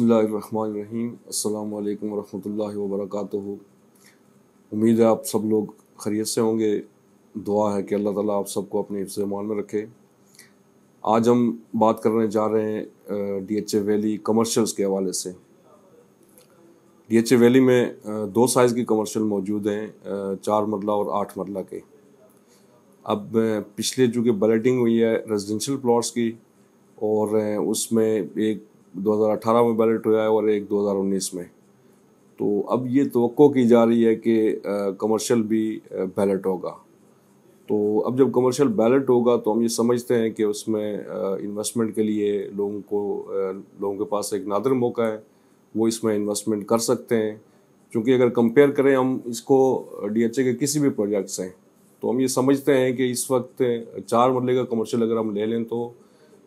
बसमीम् अल्लाम वरहमल वर्क उम्मीद है आप सब लोग खरीत से होंगे दुआ है कि अल्लाह ताला आप सबको अपने हिफ्ज मान में रखे आज हम बात करने जा रहे हैं D H A Valley commercials के हवाले से डी एच ए वैली में दो साइज़ की कमर्शल मौजूद हैं चार मरला और आठ मरला के अब पिछले जो कि बलेटिंग हुई है रेजिडेंशल प्लाट्स की और उसमें एक 2018 में बैलेट हुआ है और एक 2019 में तो अब ये तो की जा रही है कि कमर्शियल भी बैलेट होगा तो अब जब कमर्शियल बैलेट होगा तो हम ये समझते हैं कि उसमें इन्वेस्टमेंट के लिए लोगों को लोगों के पास एक नादर मौका है वो इसमें इन्वेस्टमेंट कर सकते हैं क्योंकि अगर कंपेयर करें हम इसको डीएचए के किसी भी प्रोजेक्ट से तो हम ये समझते हैं कि इस वक्त चार मरले का कमर्शियल अगर हम ले लें तो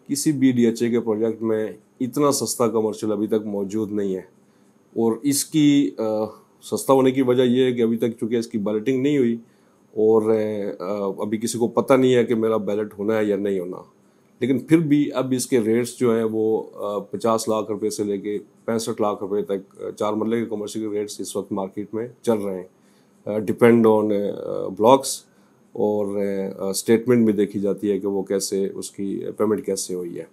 किसी भी डी के प्रोजेक्ट में इतना सस्ता कमर्शियल अभी तक मौजूद नहीं है और इसकी आ, सस्ता होने की वजह यह है कि अभी तक चूँकि इसकी बैलेटिंग नहीं हुई और आ, अभी किसी को पता नहीं है कि मेरा बैलेट होना है या नहीं होना लेकिन फिर भी अब इसके रेट्स जो हैं वो पचास लाख रुपए से लेके पैंसठ लाख रुपए तक चार मरले के कमर्शियल रेट्स इस वक्त मार्केट में चल रहे हैं डिपेंड ऑन ब्लॉक्स और स्टेटमेंट भी देखी जाती है कि वो कैसे उसकी पेमेंट कैसे हुई है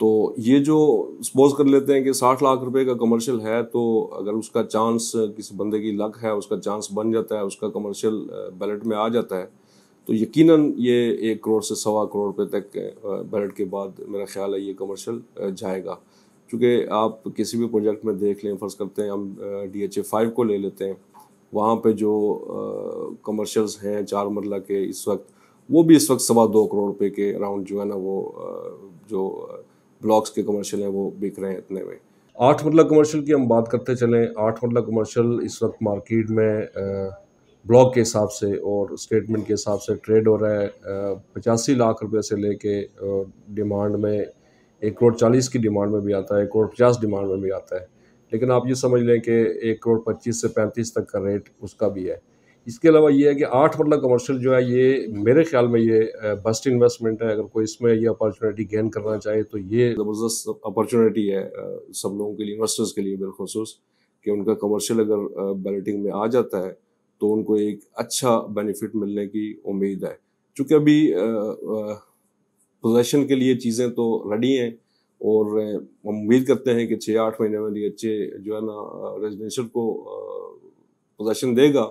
तो ये जो सपोज कर लेते हैं कि साठ लाख रुपए का कमर्शियल है तो अगर उसका चांस किसी बंदे की लक है उसका चांस बन जाता है उसका कमर्शियल बैलेट में आ जाता है तो यकीनन ये एक करोड़ से सवा करोड़ रुपए तक बैलेट के बाद मेरा ख्याल है ये कमर्शियल जाएगा क्योंकि आप किसी भी प्रोजेक्ट में देख लें फर्ज करते हैं हम डी एच ए फाइव को ले लेते हैं वहाँ पे जो कमर्शियल्स हैं चार मरला के इस वक्त वो भी इस वक्त सवा दो करोड़ रुपए के अराउंड जो है ना वो जो ब्लॉक्स के कमर्शियल हैं वो बिक रहे हैं इतने में आठ मरला कमर्शियल की हम बात करते चलें आठ मरला कमर्शियल इस वक्त मार्केट में ब्लॉक के हिसाब से और स्टेटमेंट के हिसाब से ट्रेड हो रहा है पचासी लाख रुपए से लेके डिमांड में एक करोड़ चालीस की डिमांड में भी आता है एक करोड़ पचास डिमांड में भी आता है लेकिन आप ये समझ लें कि एक करोड़ पच्चीस से पैंतीस तक का रेट उसका भी है इसके अलावा ये है कि आठ मरला कमर्शियल जो है ये मेरे ख्याल में ये बेस्ट इन्वेस्टमेंट है अगर कोई इसमें ये अपॉर्चुनिटी गेन करना चाहे तो ये ज़बरदस्त अपॉर्चुनिटी है सब लोगों के लिए इन्वेस्टर्स के लिए बिलखसूस कि उनका कमर्शियल अगर बैलेटिंग में आ जाता है तो उनको एक अच्छा बेनिफिट मिलने की उम्मीद है चूँकि अभी पोजेशन के लिए चीज़ें तो रेडी हैं और हम उम्मीद करते हैं कि छः आठ महीने में डी एच जो है ना रेजिडेंशियल को पोजेशन देगा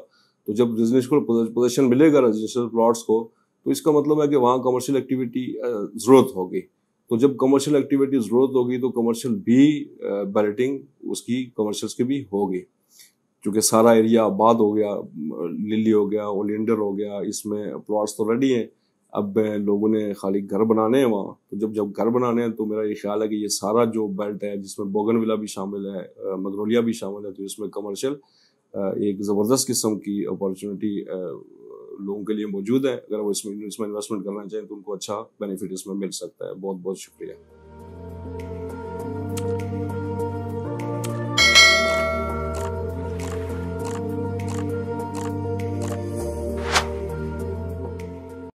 तो जब रेजिडेंशियल पोजेशन मिलेगा रेजिडेंशियल प्लॉट्स को तो इसका मतलब है कि वहाँ कमर्शियल एक्टिविटी ज़रूरत होगी तो जब कमर्शियल एक्टिविटी ज़रूरत होगी तो कमर्शियल भी बैलेटिंग उसकी कमर्शल्स की भी होगी चूँकि सारा एरिया आबाद हो गया लिली हो गया ओलिंडर हो गया इसमें प्लॉट्स तो रेडी हैं अब लोगों ने खाली घर बनाने हैं वहाँ तो जब जब घर बनाने हैं तो मेरा ये ख्याल है कि ये सारा जो बेल्ट है जिसमें बोगनविला भी शामिल है मगरोलिया भी शामिल है तो इसमें कमर्शियल एक ज़बरदस्त किस्म की अपॉर्चुनिटी लोगों के लिए मौजूद है अगर वो इसमें इसमें इन्वेस्टमेंट करना चाहें तो उनको अच्छा बेनिफिट इसमें मिल सकता है बहुत बहुत शुक्रिया